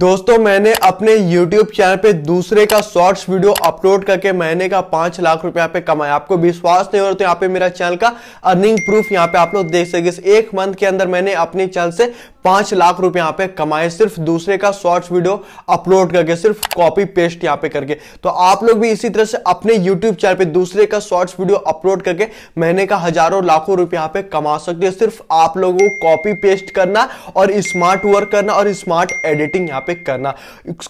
दोस्तों मैंने अपने YouTube चैनल पे दूसरे का शॉर्ट्स वीडियो अपलोड करके महीने का पांच लाख रुपया पे कमाया आपको विश्वास नहीं हो रहा तो यहाँ पे मेरा चैनल का अर्निंग प्रूफ यहाँ पे आप लोग देख सके एक मंथ के अंदर मैंने अपने चैनल से पांच लाख रुपए यहाँ पे कमाए सिर्फ दूसरे का शॉर्ट्स वीडियो अपलोड करके सिर्फ कॉपी पेस्ट यहाँ पे करके तो आप लोग भी इसी तरह से अपने यूट्यूब चैनल पे दूसरे का शॉर्ट्स वीडियो अपलोड करके महीने का हजारों लाखों रुपए यहाँ पे कमा सकते हो सिर्फ आप लोगों को कॉपी पेस्ट करना और स्मार्ट वर्क करना और स्मार्ट एडिटिंग यहाँ पिक करना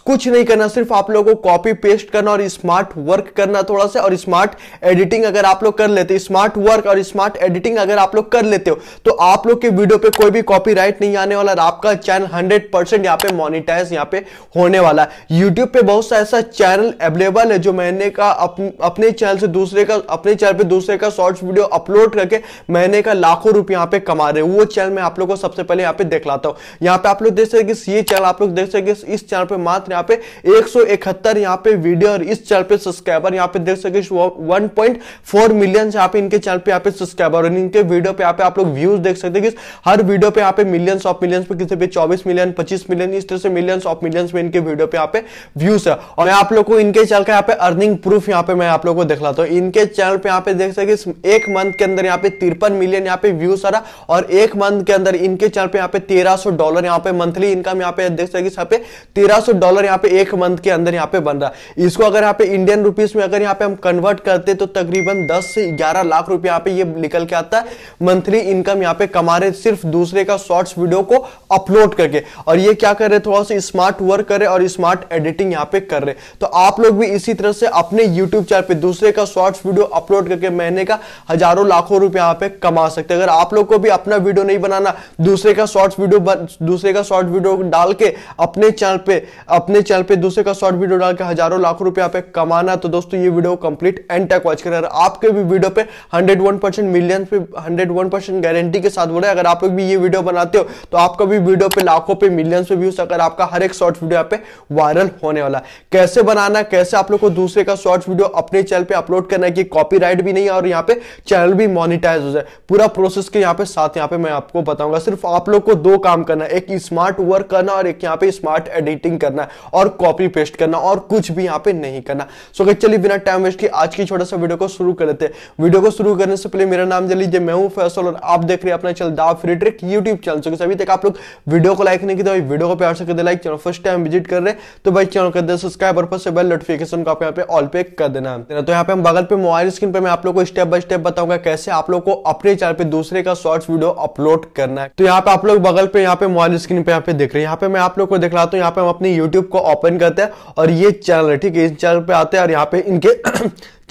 कुछ नहीं करना सिर्फ आप लोगों को कॉपी पेस्ट करना और स्मार्ट वर्क करना थोड़ा सा और स्मार्ट एडिटिंग अगर आप लोग कर लेते स्मार्ट वर्क और स्मार्ट एडिटिंग अगर आप लोग कर लेते हो तो आप लोग के वीडियो पे कोई भी कॉपी नहीं आने वाला और आपका चैनल हंड्रेड परसेंट यहाँ पे मोनिटाइज यहाँ पे होने वाला है यूट्यूब पे बहुत सा ऐसा चैनल अवेलेबल है जो मैंने का अप, अपने चैनल से दूसरे का अपने चैनल पे दूसरे का शॉर्ट्स वीडियो अपलोड करके महीने का लाखों रुपये यहाँ पे कमा रहे हैं वो चैनल मैं आप लोग को सबसे पहले यहाँ पे देख लाता हूँ यहाँ पे आप लोग देख सकते कि ये चैनल आप लोग देख सकते सके इस चैनल पे मात्र यहाँ पे एक सौ इकहत्तर यहाँ पे वीडियो और इस चैनल पे सब्सक्राइबर यहाँ पे देख सके वन पॉइंट फोर मिलियन यहाँ पे इनके चैनल पे यहाँ पे सब्सक्राइबर और इनके वीडियो पे यहाँ पे आप लोग व्यूज देख सकते हैं हर वीडियो पे यहाँ पे मिलियंस ऑफ मिलियंस पे किसी पे चौबीस मिलियन पच्चीस मिलियन इस तरह से मिलियंस ऑफ मिलियंस में इनके वीडियो पे यहाँ पे व्यूज है और मैं आप लोग को इनके चैनल का यहाँ पे अर्निंग प्रूफ यहाँ पे मैं आप लोग को दिखलाता हूँ इनके चैनल पे यहाँ पे देख सके एक मंथ के अंदर यहाँ पे तिरपन मिलियन यहाँ पे व्यूज आ रहा और एक मंथ के अंदर इनके चैनल पे यहाँ पे तेरह सौ डॉलर यहाँ पे मंथली इनकम यहाँ पे देख सके पे सौ डॉलर यहाँ पे एक मंथ के अंदर यहाँ पे बन रहा है इसको अगर यहाँ पे इंडियन रुपीज में अगर यहाँ पे हम कन्वर्ट करते तो तकरीबन दस से ग्यारह लाख रुपए यहाँ पे ये निकल के आता है मंथली इनकम यहाँ पे कमा रहे सिर्फ दूसरे का शॉर्ट्स वीडियो को अपलोड करके और ये क्या कर रहे थोड़ा सा स्मार्ट वर्क कर रहे और स्मार्ट एडिटिंग यहाँ पे कर रहे तो आप लोग भी इसी तरह से अपने यूट्यूब चैनल पे दूसरे का शॉर्ट्स वीडियो अपलोड करके महीने का हजारों लाखों रुपए यहाँ पे कमा सकते अगर आप लोग को भी अपना वीडियो नहीं बनाना दूसरे का शॉर्ट्स वीडियो दूसरे का शॉर्ट वीडियो डाल के अपने चैनल पे अपने चैनल पे दूसरे का शॉर्ट वीडियो डाल के हजारों लाखों रुपए यहाँ पे कमाना तो दोस्तों ये वीडियो कंप्लीट एंड तक वॉच करें आपके भी वीडियो पे 101 मिलियन पे 101 गारंटी के साथ बोले अगर आप लोग भी ये वीडियो बनाते हो तो आपका भी भी वीडियो पे लाखों पे मिलियंस पे व्यूज अगर आपका हर एक शॉर्ट वीडियो यहाँ पे वायरल होने वाला है कैसे बनाना कैसे आप लोग को दूसरे का शॉर्ट वीडियो अपने चैनल पे अपलोड करना है कि कॉपी भी नहीं है और यहाँ पे चैनल भी मोनिटाइज हो जाए पूरा प्रोसेस के यहाँ पे साथ यहाँ पे मैं आपको बताऊंगा सिर्फ आप लोग को दो काम करना है एक स्मार्ट वर्क करना और एक यहाँ पे स्मार्ट एडिटिंग करना है और कॉपी पेस्ट करना और कुछ भी यहाँ पे नहीं करना सो so, चलिए बिना टाइम वेस्ट की आज की छोटा सा वीडियो को शुरू कर लेते हैं वीडियो को शुरू करने से पहले मेरा नाम जन लीजिए मैं हूँ फैसल और आप देख रहे हैं अपना चल दा फ्री ट्रिक यूट्यूब चैनल सभी तक आप लोग वीडियो को लाइक नहीं किया तो भाई वीडियो को प्यार से कर दे like channel first time visit कर रहे तो भाई चैनल कर दे सब्सक्राइब और फर्स्ट बेल नोटिफिकेशन को आप यहाँ पे ऑल पे कर देना तो यहाँ पे हम बगल पे मोबाइल स्क्रीन पर मैं आप लोग को स्टेप बाय स्टेप बताऊंगा कैसे आप लोग को अपने चैनल पे दूसरे का शॉर्ट्स वीडियो अपलोड करना है तो यहाँ पे आप लोग बगल पे यहाँ पे मोबाइल स्क्रीन पे यहाँ पे देख रहे हैं यहाँ पे मैं आप लोग को देख रहा हूँ तो यहाँ पे हम अपने यूट्यूब को ओपन करते हैं और ये चैनल है ठीक है इस चैनल पे आते हैं और यहाँ पे इनके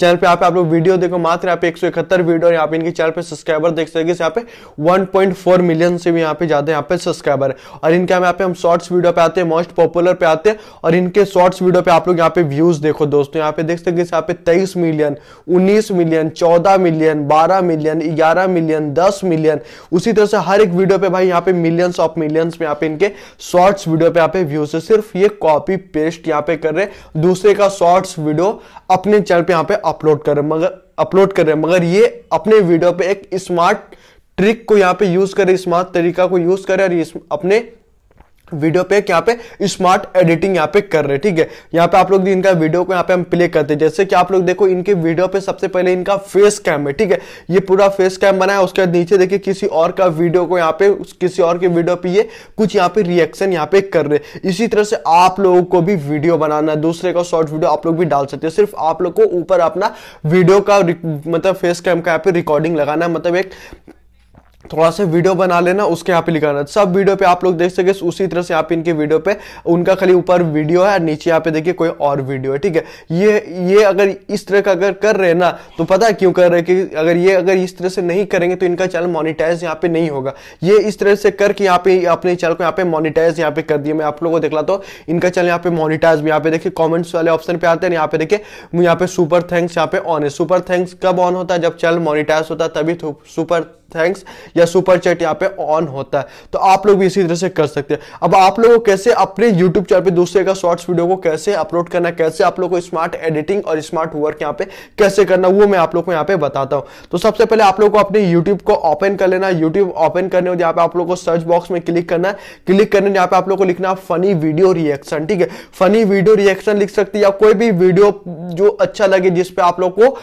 चैनल पे यहाँ आप लोग वीडियो देखो मात्र यहाँ पे एक सौ इकहत्तर वीडियो यहाँ पे इनके चैनल पे सब्सक्राइबर देख सके यहाँ पे 1.4 मिलियन से भी यहाँ पे ज्यादा यहाँ पे सब्सक्राइबर है और इनके यहाँ पे हम शॉर्ट्स वीडियो पे आते हैं मोस्ट पॉपुलर पे आते हैं और इनके शॉर्ट्स वीडियो पे आप लोग यहाँ पे व्यूज देखो दोस्तों यहाँ पे देख सके यहाँ पे तेईस मिलियन उन्नीस मिलियन चौदह मिलियन बारह मिलियन ग्यारह मिलियन दस मिलियन उसी तरह से हर एक वीडियो पे भाई यहाँ पे मिलियंस ऑफ मिलियंस में यहाँ पे इनके शॉर्ट्स वीडियो पे यहाँ पे व्यूज है सिर्फ ये कॉपी पेस्ट यहाँ पे कर रहे हैं दूसरे का शॉर्ट्स वीडियो अपने चैनल पे यहाँ पे अपलोड कर रहे हैं मगर अपलोड कर रहे हैं मगर ये अपने वीडियो पे एक स्मार्ट ट्रिक को यहाँ पे यूज करे स्मार्ट तरीका को यूज करे और अपने वीडियो पे यहाँ पे स्मार्ट एडिटिंग यहाँ पे कर रहे हैं ठीक है यहाँ पे आप लोग इनका वीडियो को यहाँ पे हम प्ले करते हैं जैसे कि आप लोग देखो इनके वीडियो पे सबसे पहले इनका फेस कैम है ठीक है ये पूरा फेस कैम बना है उसके बाद नीचे देखिए किसी और का वीडियो को यहाँ पे किसी और के वीडियो पे ये कुछ यहाँ पे रिएक्शन यहाँ पे कर रहे इसी तरह से आप लोगों को भी वीडियो बनाना है दूसरे का शॉर्ट वीडियो आप लोग भी डाल सकते हैं सिर्फ आप लोग को ऊपर अपना वीडियो का मतलब फेस कैम का यहाँ पे रिकॉर्डिंग लगाना है मतलब एक थोड़ा सा वीडियो बना लेना उसके यहाँ पे लिखाना सब वीडियो पे आप लोग देख सके उसी तरह से यहाँ पे इनके वीडियो पे उनका खाली ऊपर वीडियो है नीचे यहाँ पे देखिए कोई और वीडियो है ठीक है ये ये अगर इस तरह का अगर कर रहे ना तो पता है क्यों कर रहे कि अगर ये अगर इस तरह से नहीं करेंगे तो इनका चैनल मोनिटाइज यहाँ पे नहीं होगा ये इस तरह से करके यहाँ पे अपने चैनल को यहाँ पे मोनिटाइज यहाँ पे कर दिया मैं आप लोगों को दिखलाता हूँ इनका चैनल यहाँ पे मोनिटाइज यहाँ पे देखिए कॉमेंट्स वाले ऑप्शन पे आते हैं यहाँ पे देखिए यहाँ पे सुपर थैंक्स यहाँ पे ऑन है सुपर थैंक्स कब ऑन होता है जब चैनल मोनिटाइज होता है तभी सुपर थैंक्स या सुपर चैट यहाँ पे ऑन होता है तो आप लोग भी इसी तरह से कर सकते हैं अब आप लोगों को कैसे अपने यूट्यूब चैनल पे दूसरे का शॉर्ट्स वीडियो को कैसे अपलोड करना कैसे आप लोग को स्मार्ट एडिटिंग और स्मार्ट वर्क यहाँ पे कैसे करना वो मैं आप लोग को यहाँ पे बताता हूँ तो सबसे पहले आप लोग को अपने यूट्यूब को ओपन कर लेना यूट्यूब ओपन करने यहाँ पे आप लोग को सर्च बॉक्स में क्लिक करना है क्लिक करने यहाँ पे आप लोग को लिखना फनी वीडियो रिएक्शन ठीक है फनी वीडियो रिएक्शन लिख सकती है या कोई भी वीडियो जो अच्छा लगे जिसपे आप लोग को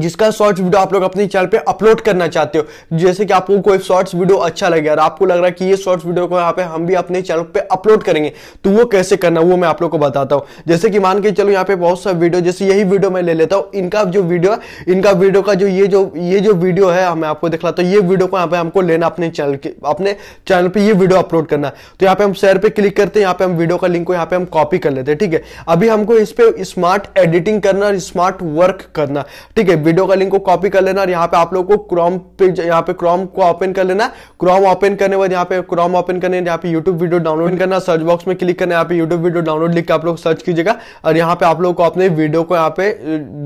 जिसका शॉर्ट्स वीडियो आप लोग अपने चैनल पे अपलोड करना चाहते हो जैसे कि आपको कोई शॉर्ट्स वीडियो अच्छा लगे और आपको लग रहा है कि ये शॉर्ट्स वीडियो को यहाँ पे हम भी अपने चैनल पे अपलोड करेंगे तो वो कैसे करना वो मैं आप लोग को बताता हूँ जैसे कि मान के चलो यहाँ पे बहुत सारे वीडियो जैसे यही वीडियो मैं ले लेता हूँ इनका जो वीडियो है इनका वीडियो का जो ये जो ये जो वीडियो है मैं आपको दिखलाता तो हूँ ये वीडियो को यहाँ पे हमको लेना अपने चैनल के अपने चैनल पर ये वीडियो अपलोड करना तो यहाँ पे हम शेयर पे क्लिक करते हैं यहाँ पे हम वीडियो का लिंक को यहाँ पे हम कॉपी कर लेते हैं ठीक है अभी हमको इस पर स्मार्ट एडिटिंग करना और स्मार्ट वर्क करना ठीक है वीडियो का लिंक को कॉपी कर लेना और यहाँ पे आप लोग को क्रोम पे यहाँ पे क्रोम को ओपन कर लेना क्रोम ओपन करने बाद यहाँ पे क्रोम ओपन करने यहाँ पे यूट्यूब वीडियो डाउनलोड करना सर्च बॉक्स में क्लिक करना यहाँ पे यूट्यूब वीडियो डाउनलोड लिख के आप लोग सर्च कीजिएगा और यहाँ पे आप लोग को अपने वीडियो को यहाँ पे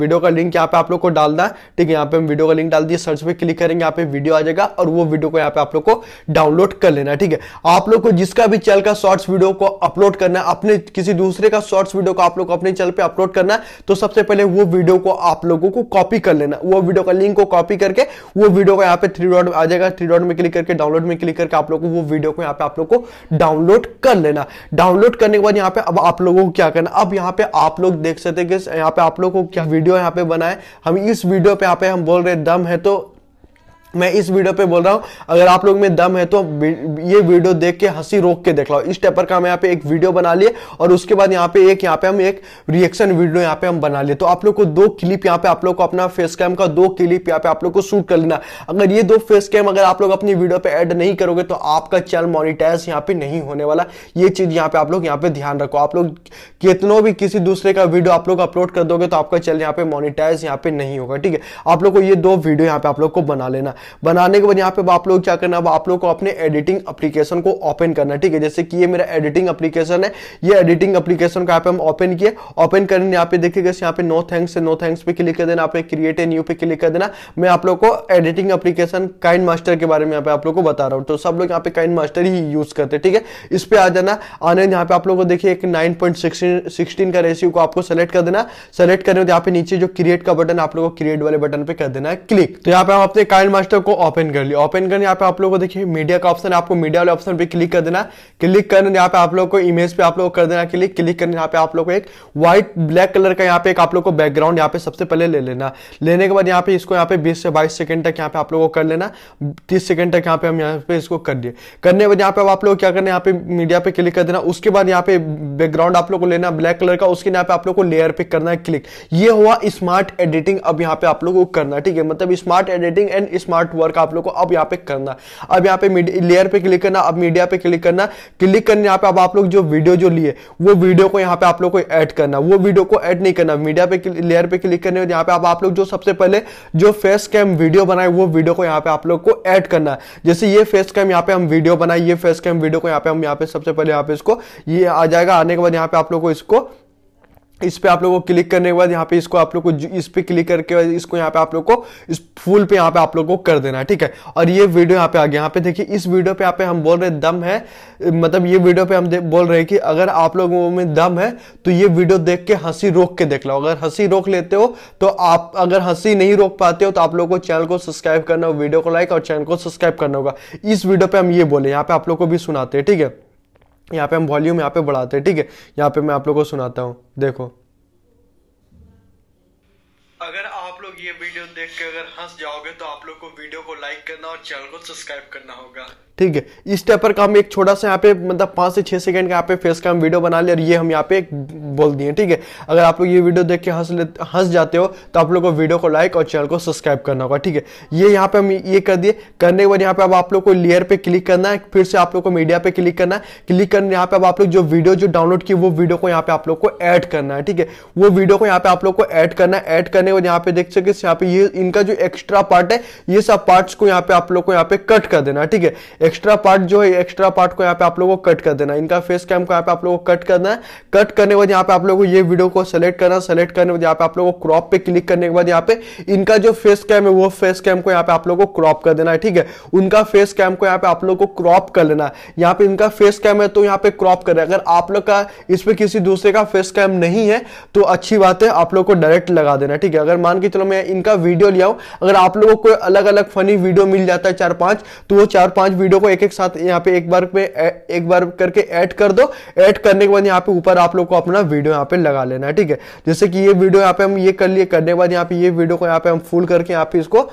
वीडियो का लिंक यहाँ पे आप लोग को डालना ठीक है यहाँ पे हम वीडियो का लिंक डाल दिए सर्च पे क्लिक करेंगे यहाँ पे वीडियो आ जाएगा और वो वीडियो को यहाँ पे आप लोग को डाउनलोड कर लेना ठीक है आप लोग को जिसका भी चैनल का शॉर्ट्स वीडियो को अपलोड करना है अपने किसी दूसरे का शॉर्ट्स वीडियो को आप लोग अपने चैनल पे अपलोड करना है तो सबसे पहले वो वीडियो को आप लोगों को कॉपी कर लेना वो वीडियो का लिंक को कॉपी करके वो वीडियो को यहाँ पे थ्री डॉट आ जाएगा थ्री डॉट में क्लिक करके डाउनलोड में क्लिक करके आप लोग को वो वीडियो को यहाँ पे आप लोग को डाउनलोड कर लेना डाउनलोड करने के बाद यहाँ पे अब आप लोगों को क्या करना अब यहाँ पे आप लोग देख सकते हैं कि यहाँ पे आप लोग को क्या वीडियो यहाँ पे बनाए हम इस वीडियो पे यहाँ पे हम बोल रहे दम है तो मैं इस वीडियो पे बोल रहा हूँ अगर आप लोग में दम है तो ये वीडियो देख के हंसी रोक के देख लो इस टेपर का हम यहाँ पे एक वीडियो बना लिए और उसके बाद यहाँ पे एक यहाँ पे हम एक रिएक्शन वीडियो यहाँ पे हम बना लिए तो आप लोग को दो क्लिप यहाँ पे आप लोग को अपना फेस कैम का दो क्लिप यहाँ पे आप लोग को शूट कर लेना अगर ये दो फेस कैम अगर आप लोग अपनी वीडियो पे एड नहीं करोगे तो आपका चैनल मोनिटाइज यहाँ पे नहीं होने वाला ये चीज यहाँ पे आप लोग यहाँ पे ध्यान रखो आप लोग कितनों भी किसी दूसरे का वीडियो आप लोग अपलोड कर दोगे तो आपका चैनल यहाँ पे मोनिटाइज यहाँ पे नहीं होगा ठीक है आप लोग को ये दो वीडियो यहाँ पे आप लोग को बना लेना बनाने के बाद यहाँ पे आप लोग क्या करना अब आप लोग को अपने एडिटिंग एप्लीकेशन को ओपन करना है ठीक है जैसे कि ये मेरा एडिटिंग एप्लीकेशन है ये एडिटिंग एप्लीकेशन को यहाँ पे हम ओपन किए ओपन करने यहाँ पे देखिए जैसे यहाँ पे नो थैंक्स से नो थैंक्स पे क्लिक कर देना यहाँ क्रिएट ए न्यू पे क्लिक कर देना मैं आप लोग को एडिटिंग एप्लीकेशन काइन मास्टर के बारे में यहाँ पे आप लोग को बता रहा हूँ तो सब लोग यहाँ पे काइन मास्टर ही यूज करते हैं ठीक है इस पर आ जाना आने यहाँ पे आप लोग को देखिए एक नाइन पॉइंट सिक्सटीन का रेशियो को आपको सेलेक्ट कर देना सेलेक्ट करने यहाँ पे नीचे जो क्रिएट का बटन आप लोग को क्रिएट वाले बटन पे कर देना है क्लिक तो यहाँ पे हम अपने काइन मास्टर स्टॉक को ओपन कर लिया ओपन करने यहाँ पे आप लोगों को देखिए मीडिया का ऑप्शन आपको मीडिया वाले ऑप्शन पे क्लिक कर देना क्लिक करने यहाँ पे आप लोग को इमेज पे आप लोग कर देना क्लिक क्लिक करने यहाँ पे आप लोग को एक व्हाइट ब्लैक कलर का यहाँ पे एक आप लोग को बैकग्राउंड यहाँ पे सबसे पहले ले लेना लेने के बाद यहाँ पे इसको यहाँ पे बीस से बाईस सेकंड तक यहाँ पे आप लोग को कर लेना तीस सेकंड तक यहाँ पे हम यहाँ पे इसको कर दिए करने के बाद यहाँ पे आप लोग क्या करना यहाँ पे मीडिया पे क्लिक कर देना उसके बाद यहाँ पे बैकग्राउंड आप लोग को लेना ब्लैक कलर का उसके यहाँ पे आप लोग को लेयर पे करना है क्लिक ये हुआ स्मार्ट एडिटिंग अब यहाँ पे आप लोग को करना ठीक है मतलब smart editing and smart smart work आप लोग को अब यहाँ पे करना अब यहाँ पे लेयर पे क्लिक करना अब मीडिया पे क्लिक करना क्लिक करने यहाँ पे अब आप लोग जो वीडियो जो लिए वो वीडियो को यहाँ पे आप लोग को ऐड करना वो वीडियो को ऐड नहीं करना मीडिया पे लेयर पे क्लिक करने यहाँ पे अब आप लोग जो सबसे पहले जो फेस कैम वीडियो बनाए वो वीडियो को यहाँ पे आप लोग को ऐड करना जैसे ये फेस कैम यहाँ पे हम वीडियो बनाए ये फेस कैम वीडियो को यहाँ पे हम यहाँ पे सबसे पहले यहाँ पे इसको ये आ जाएगा आने के बाद यहाँ पे आप लोग को इसको इस पे आप लोगों को क्लिक करने के बाद यहाँ पे इसको आप लोग को इस पे क्लिक करके इसको यहाँ पे आप लोग को इस फूल पे यहाँ पे आप लोग को कर देना है ठीक है और ये वीडियो यहाँ पे आ गया यहाँ पे देखिए इस वीडियो पे यहाँ पे हम बोल रहे हैं दम है मतलब ये वीडियो पे हम बोल रहे हैं कि अगर आप लोगों में दम है तो ये वीडियो देख के हंसी रोक के देख लो अगर हंसी रोक लेते हो तो आप अगर हंसी नहीं रोक पाते हो तो आप लोग को चैनल को सब्सक्राइब करना हो वीडियो को लाइक और चैनल को सब्सक्राइब करना होगा इस वीडियो पे हम ये बोले यहाँ पे आप लोग को भी सुनाते हैं ठीक है यहाँ पे हम वॉल्यूम यहाँ पे बढ़ाते हैं ठीक है यहाँ पे मैं आप लोगों को सुनाता हूँ देखो अगर आप लोग ये वीडियो देख के अगर हंस जाओगे तो आप लोग को वीडियो को लाइक करना और चैनल को सब्सक्राइब करना होगा ठीक है इस टेपर पर का हम एक छोटा सा यहाँ पे मतलब पाँच से छः सेकंड का यहाँ पे फेस का हम वीडियो बना लिया और ये हम यहाँ पे बोल दिए ठीक है अगर आप लोग ये वीडियो देख के हंस ले हंस जाते हो तो आप लोग को वीडियो को लाइक और चैनल को सब्सक्राइब करना होगा ठीक है ये यहाँ पे हम ये कर दिए करने के बाद यहाँ पे अब आप लोग को लेयर पे क्लिक करना है फिर से आप लोग को मीडिया पे क्लिक करना है क्लिक करने यहाँ पे अब आप लोग जो वीडियो जो डाउनलोड की वो वीडियो को यहाँ पे आप लोग को ऐड करना है ठीक है वो वीडियो को यहाँ पे आप लोग को ऐड करना है ऐड करने के बाद यहाँ पे देख सके यहाँ पे ये इनका जो एक्स्ट्रा पार्ट है ये सब पार्ट्स को यहाँ पे आप लोग को यहाँ पे कट कर देना ठीक है एक्स्ट्रा पार्ट जो है एक्स्ट्रा पार्ट को यहाँ पे आप लोगों को कट कर देना इनका फेस कैम को यहाँ पे आप लोगों को कट करना है कट करने के बाद यहाँ पे आप लोगों को ये वीडियो को सेलेक्ट करना सेलेक्ट करने के बाद यहाँ पे आप लोगों को क्रॉप पे क्लिक करने के बाद यहाँ पे इनका जो फेस कैम है वो फेस कैम को यहाँ पे आप लोगों को क्रॉप कर देना है ठीक है उनका फेस कैम को यहाँ पे आप लोगों को क्रॉप कर लेना है यहाँ पे इनका फेस कैम है तो यहाँ पे क्रॉप कर अगर आप लोग का इस पर किसी दूसरे का फेस कैम नहीं है तो अच्छी बात है आप लोग को डायरेक्ट लगा देना ठीक है अगर मान के चलो मैं इनका वीडियो लिया अगर आप लोगों को अलग अलग फनी वीडियो मिल जाता है चार पांच तो वो चार पांच वीडियो वीडियो को एक एक साथ यहाँ पे एक बार में एक बार करके ऐड कर दो ऐड करने के बाद यहाँ पे ऊपर आप लोग को अपना वीडियो यहाँ पे लगा लेना है ठीक है जैसे कि ये वीडियो यहाँ पे हम ये कर लिए करने के बाद यहाँ पे ये वीडियो को यहाँ पे हम फुल करके यहाँ पे इसको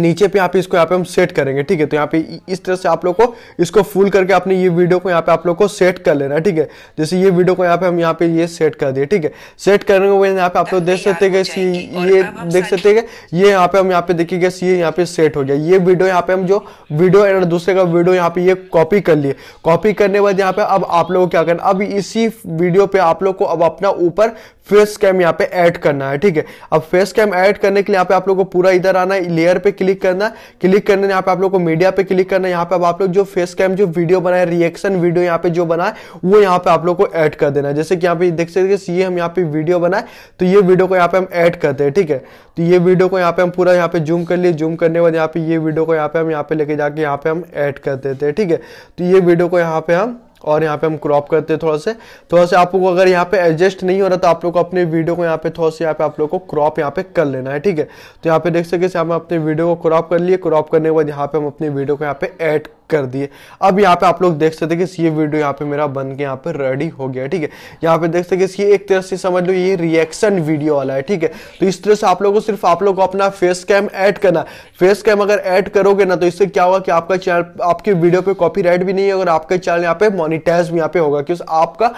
नीचे पे यहाँ पे इसको यहाँ पे हम सेट करेंगे ठीक है तो यहाँ पे इस तरह से आप लोग को इसको फुल करके अपने ये वीडियो को यहाँ पे आप लोग को सेट कर लेना ठीक है जैसे ये वीडियो को यहाँ पे हम यहाँ पे ये सेट कर दिए ठीक है सेट करने के बाद यहाँ पे आप लोग देख सकते गए ये देख सकते हैं ये यहाँ पे हम यहाँ पे देखिए ये यहाँ पे सेट हो गया ये वीडियो यहाँ पे हम जो वीडियो एंड दूसरे का वीडियो यहाँ पे ये कॉपी कर लिए कॉपी करने के बाद यहाँ पे अब आप लोग क्या करना अब इसी वीडियो पे आप लोग को अब अपना ऊपर फेस कैम यहाँ पे ऐड करना है ठीक है अब फेस कैम ऐड करने के लिए यहाँ पे आप लोग को पूरा इधर आना है लेयर पे क्लिक करना है क्लिक करने यहाँ पे आप लोग को मीडिया पे क्लिक करना है यहाँ पे अब आप लोग जो फेस कैम जो वीडियो बनाए रिएक्शन वीडियो यहाँ पे जो बनाए वो यहाँ पे आप लोग को ऐड कर देना है जैसे कि यहाँ पे देख सकते ये हम यहाँ पे वीडियो बनाए तो ये वीडियो को यहाँ पे हम ऐड करते हैं ठीक है तो ये वीडियो को यहाँ पे हम पूरा यहाँ पे जूम कर लिए जूम करने के बाद यहाँ पे ये वीडियो को यहाँ पे हम यहाँ पे लेके जाके यहाँ पे हम ऐड कर देते हैं ठीक है तो ये वीडियो को यहाँ पे हम और यहाँ पे हम क्रॉप करते हैं थोड़ा से थोड़ा से आप लोग अगर यहाँ पे एडजस्ट नहीं हो रहा तो आप लोग को अपने वीडियो को यहाँ पे थोड़ा से यहाँ पे आप लोग को क्रॉप यहाँ पे कर लेना है ठीक है तो यहाँ पे देख सके हम अपने वीडियो को क्रॉप कर लिए क्रॉप करने के बाद यहाँ पे हम अपने वीडियो को यहाँ पे ऐड कर दिए अब यहाँ पे आप लोग देख सकते कि ये वीडियो यहाँ पे मेरा बन के यहाँ पे रेडी हो गया ठीक है यहाँ पे देख सकते ये एक तरह से समझ लो ये रिएक्शन वीडियो वाला है ठीक है तो इस तरह से आप लोग को सिर्फ आप लोग को अपना फेस कैम ऐड करना फेस कैम अगर ऐड करोगे ना तो इससे क्या होगा कि आपका चैनल आपके वीडियो पे कॉपी भी नहीं है और आपका चैनल यहाँ पे मोनिटाइज भी यहाँ पे होगा क्योंकि आपका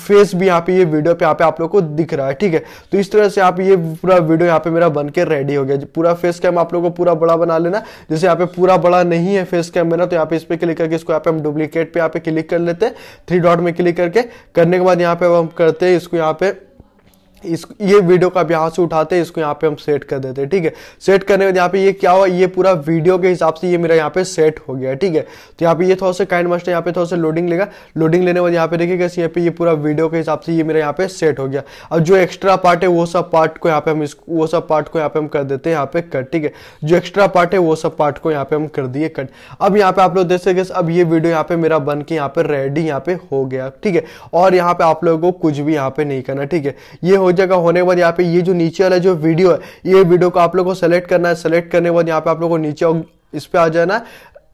फेस भी यहाँ पे ये वीडियो पे यहाँ पे आप लोग को दिख रहा है ठीक है तो इस तरह से आप ये पूरा वीडियो यहाँ पे मेरा बन के रेडी हो गया पूरा फेस कैम आप लोग को पूरा बड़ा बना लेना जैसे यहाँ पे पूरा बड़ा नहीं है फेस कैम मेरा तो यहाँ पे इस पे क्लिक करके इसको यहाँ पे हम डुप्लीकेट पे यहाँ पे क्लिक कर लेते हैं थ्री डॉट में क्लिक करके करने के बाद यहाँ पे हम करते हैं इसको यहाँ पे इस ये वीडियो का यहाँ से उठाते हैं इसको यहाँ पे हम सेट कर देते हैं ठीक है सेट करने के बाद यहाँ पे ये क्या हुआ ये पूरा वीडियो के हिसाब से ये मेरा यहाँ पे सेट हो गया ठीक है तो यहाँ पे ये थोड़ा सा काइंड मास्टर यहाँ पे थोड़ा सा लोडिंग लेगा लोडिंग लेने के बाद यहाँ पे देखिए कैसे यहाँ पे ये पूरा वीडियो के हिसाब से ये मेरा यहाँ पे सेट हो गया अब जो एक्स्ट्रा पार्ट है वो सब पार्ट को यहाँ पे हम वो सब पार्ट को यहाँ पे हम कर देते हैं यहाँ पे कट ठीक है जो एक्स्ट्रा पार्ट है वो सब पार्ट को यहाँ पे हम कर दिए कट अब यहाँ पे आप लोग देख सकते अब ये वीडियो यहाँ पे मेरा बन के यहाँ पे रेडी यहाँ पे हो गया ठीक है और यहाँ पे आप लोगों को कुछ भी यहाँ पे नहीं करना ठीक है ये हो जगह होने के बाद यहाँ पे ये जो नीचे वाला जो वीडियो है ये वीडियो को आप लोग को सेलेक्ट करना है सेलेक्ट करने के बाद यहाँ पे आप लोग को नीचे इस पे आ जाना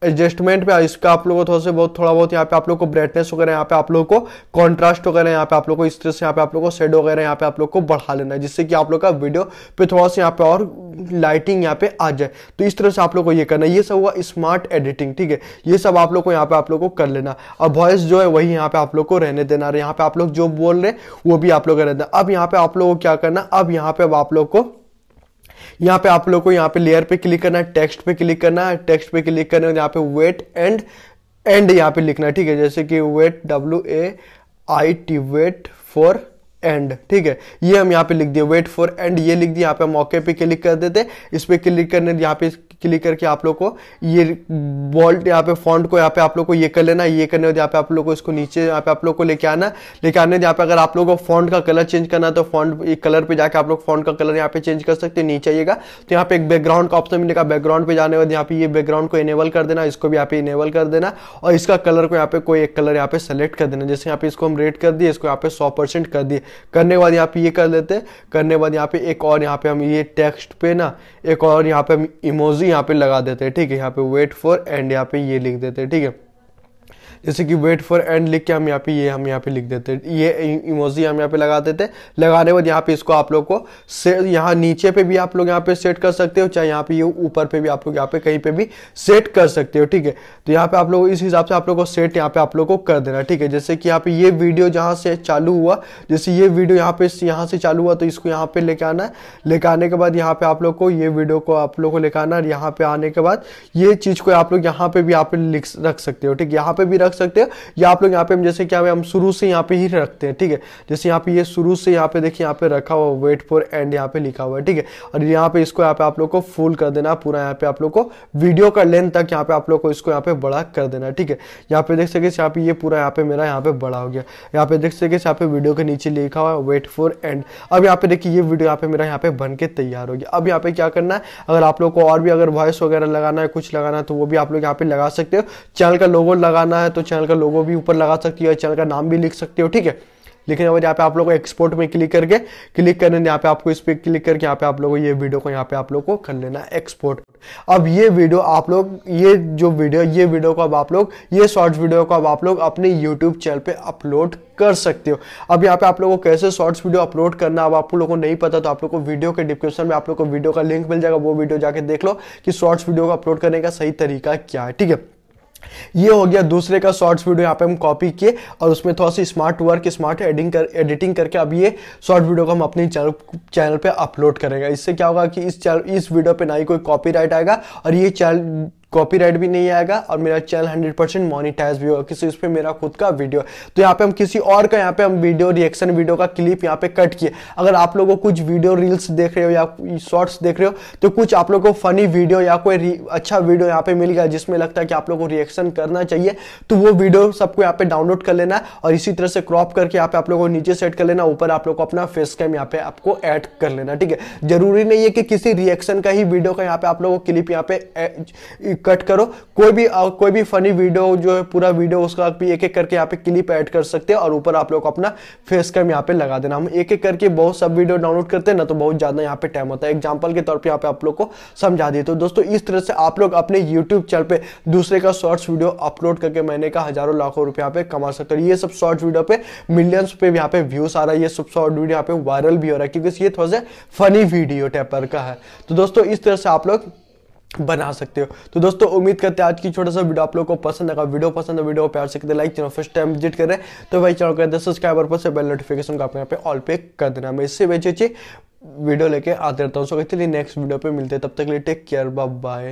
एडजस्टमेंट में इसका आप लोगों को थोड़ा से बहुत थोड़ा बहुत यहाँ पे आप लोग को ब्राइटनेस वगैरह यहाँ पे आप लोग को कॉन्ट्रास्ट वगैरह यहाँ पे आप लोग को इस तरह से यहाँ पे आप लोग को सेड वगैरह यहाँ पे आप लोग को बढ़ा लेना है जिससे कि आप लोग का वीडियो पे थोड़ा सा यहाँ पे और लाइटिंग यहाँ पे आ जाए तो इस तरह से आप लोग को ये करना ये सब हुआ स्मार्ट एडिटिंग ठीक है ये सब आप लोग को यहाँ पे आप लोग को कर लेना और वॉइस जो है वही यहाँ पे आप लोग को रहने देना यहाँ पे आप लोग जो बोल रहे हैं वो भी आप लोग रहना अब यहाँ पे आप लोगों को क्या करना अब यहाँ पे आप लोग को यहाँ पे आप लोग को यहाँ पे लेयर पे क्लिक करना है टेक्स्ट पे क्लिक करना है टेक्स्ट पे क्लिक करना है यहाँ पे वेट एंड एंड यहाँ पे लिखना है ठीक है जैसे कि wait W A I T wait for end ठीक है ये हम यहाँ पे लिख दिए वेट फॉर एंड ये लिख दिए यहाँ पे हम ओके पे क्लिक कर देते इस पर क्लिक करने यहाँ पे क्लिक करके आप लोग को ये बॉल्ट यहाँ पे फॉन्ट को यहाँ पे आप लोग को ये कर लेना ये करने यहाँ पे आप लोग को इसको नीचे यहाँ पे आप लोग को लेके आना लेके आने यहाँ पे अगर आप लोग को फॉन्ट का कलर चेंज करना तो फॉन्ट कलर पे जाके आप लोग फॉन्ट का कलर यहाँ पे चेंज कर सकते हैं नीचे आइएगा तो यहाँ पे एक बैकग्राउंड का ऑप्शन मिलेगा बैकग्राउंड पे जाने वाले यहाँ पे ये बैकग्राउंड को इनेबल कर देना इसको भी यहाँ पे इनेबल कर देना और इसका कलर को यहाँ पे कोई एक कलर यहाँ पे सेलेक्ट कर देना जैसे यहाँ पे इसको हम रेड कर दिए इसको यहाँ पे सौ परसेंट कर दिए करने के बाद यहाँ पे ये कर लेते करने के बाद यहाँ पे एक और यहाँ पे हम ये टेक्स्ट पे ना एक और यहाँ पे हम इमोजी यहाँ पे लगा देते हैं ठीक है यहाँ पे वेट फॉर एंड यहाँ पे ये लिख देते हैं ठीक है जैसे कि वेट फॉर एंड लिख के हम यहाँ पे ये हम यहाँ पे लिख देते ये इमोजी हम यहाँ पे लगा देते लगाने के बाद यहाँ पे इसको आप लोग को से यहाँ नीचे पे भी आप लोग यहाँ पे सेट कर सकते हो चाहे यहाँ पे ये ऊपर पे भी आप लोग यहाँ पे कहीं पे भी सेट कर सकते हो ठीक है तो यहाँ पे आप लोग इस हिसाब से आप लोग को सेट यहाँ पे आप लोग को कर देना ठीक है जैसे कि यहाँ पे ये वीडियो जहाँ से चालू हुआ जैसे ये वीडियो यहाँ पे यहाँ से चालू हुआ तो इसको यहाँ पे लेके आना है लेके आने के बाद यहाँ पे आप लोग को ये वीडियो को आप लोग को लेके आना है यहाँ पे आने के बाद ये चीज को आप लोग यहाँ पे भी आप लिख रख सकते हो ठीक है यहाँ पे भी रख रख सकते हैं या आप लोग यहाँ पे जैसे क्या हम शुरू से यहाँ पे ही रखते हैं ठीक है जैसे यहाँ पे ये शुरू से यहाँ पे देखिए यहाँ पे रखा हुआ वेट फॉर एंड यहाँ पे लिखा हुआ है ठीक है और यहाँ पे इसको यहाँ पे आप लोग को फुल कर देना पूरा यहाँ पे आप लोग को वीडियो का लेंथ तक यहाँ पे आप लोग को इसको यहाँ पे बड़ा कर देना ठीक है यहाँ पे देख सके यहाँ पे ये पूरा यहाँ पे मेरा यहाँ पे बड़ा हो गया यहाँ पे देख सके यहाँ पे वीडियो के नीचे लिखा हुआ वेट फॉर एंड अब यहाँ पे देखिए ये वीडियो यहाँ पे मेरा यहाँ पे बन के तैयार हो गया अब यहाँ पे क्या करना है अगर आप लोग को और भी अगर वॉइस वगैरह लगाना है कुछ लगाना है तो वो भी आप लोग यहाँ पे लगा सकते हो चैनल का लोगो लगाना है तो तो चैनल का लोगो भी ऊपर लगा सकती हो चैनल का नाम भी लिख सकते हो ठीक है लेकिन अब यहाँ पे आप लोग को एक्सपोर्ट में क्लिक करके क्लिक करने यहाँ पे आपको इस पर क्लिक करके यहाँ पे आप लोगों को ये वीडियो को यहाँ पे आप लोग को कर लेना एक्सपोर्ट अब ये वीडियो आप लोग ये जो वीडियो ये वीडियो को अब आप लोग ये शॉर्ट्स वीडियो को अब आप लोग अपने यूट्यूब चैनल पे अपलोड कर सकते हो अब यहाँ पे आप लोगों को कैसे शॉर्ट्स वीडियो अपलोड करना अब आप लोगों को नहीं पता तो आप लोग को वीडियो के डिस्क्रिप्शन में आप लोग को वीडियो का लिंक मिल जाएगा वो वीडियो जाके देख लो कि शॉर्ट्स वीडियो को अपलोड करने का सही तरीका क्या है ठीक है ये हो गया दूसरे का शॉर्ट्स वीडियो यहाँ पे हम कॉपी किए और उसमें थोड़ा सी स्मार्ट वर्क स्मार्ट एडिंग कर एडिटिंग करके अब ये शॉर्ट वीडियो को हम अपने चैनल चैनल पे अपलोड करेंगे इससे क्या होगा कि इस चैनल इस वीडियो पे ना ही कोई कॉपीराइट आएगा और ये चैनल कॉपीराइट भी नहीं आएगा और मेरा चैनल हंड्रेड परसेंट मोनिटाइज भी होगा किसी उस पर मेरा खुद का वीडियो तो यहाँ पे हम किसी और का यहाँ पे हम वीडियो रिएक्शन वीडियो का क्लिप यहाँ पे कट किए अगर आप लोगों को कुछ वीडियो रील्स देख रहे हो या शॉर्ट्स देख रहे हो तो कुछ आप लोग को फनी वीडियो या कोई अच्छा वीडियो यहाँ पे मिल गया जिसमें लगता है कि आप लोग को रिएक्शन करना चाहिए तो वो वीडियो सबको यहाँ पे डाउनलोड कर लेना और इसी तरह से क्रॉप करके यहाँ पे आप लोगों को नीचे सेट कर लेना ऊपर आप लोग को अपना फेस कैम यहाँ पे आपको ऐड कर लेना ठीक है जरूरी नहीं है कि किसी रिएक्शन का ही वीडियो का यहाँ पे आप लोगों को क्लिप यहाँ पे कट करो कोई भी कोई भी फनी वीडियो जो है पूरा वीडियो उसका आप एक एक करके यहाँ पे क्लिप ऐड कर सकते हैं और ऊपर आप लोग अपना फेस कैम यहाँ पे लगा देना हम एक एक करके बहुत सब वीडियो डाउनलोड करते हैं ना तो बहुत ज़्यादा यहाँ पे टाइम होता है एग्जाम्पल के तौर पर यहाँ पे आप लोग को समझा दिए तो दोस्तों इस तरह से आप लोग अपने यूट्यूब चैनल पर दूसरे का शॉर्ट्स वीडियो अपलोड करके महीने का हजारों लाखों रुपये यहाँ पे कमा सकते हो ये सब शॉर्ट्स वीडियो पे मिलियंस पे यहाँ पे व्यूज आ रहा है ये सब शॉर्ट वीडियो यहाँ पे वायरल भी हो रहा है क्योंकि ये थोड़ा सा फनी वीडियो टाइपर का है तो दोस्तों इस तरह से आप लोग बना सकते हो तो दोस्तों उम्मीद करते हैं आज की छोटा सा वीडियो आप लोग को पसंद आएगा वीडियो पसंद है वीडियो प्यार से like channel first time visit कर रहे हैं तो भाई चैनल कर सब्सक्राइबर पर से बेल नोटिफिकेशन का आप यहाँ पे ऑल पे कर देना मैं इससे बेचे वीडियो लेके आते रहता हूँ सो इसलिए नेक्स्ट वीडियो पे मिलते हैं तब तक लिए टेक केयर बाय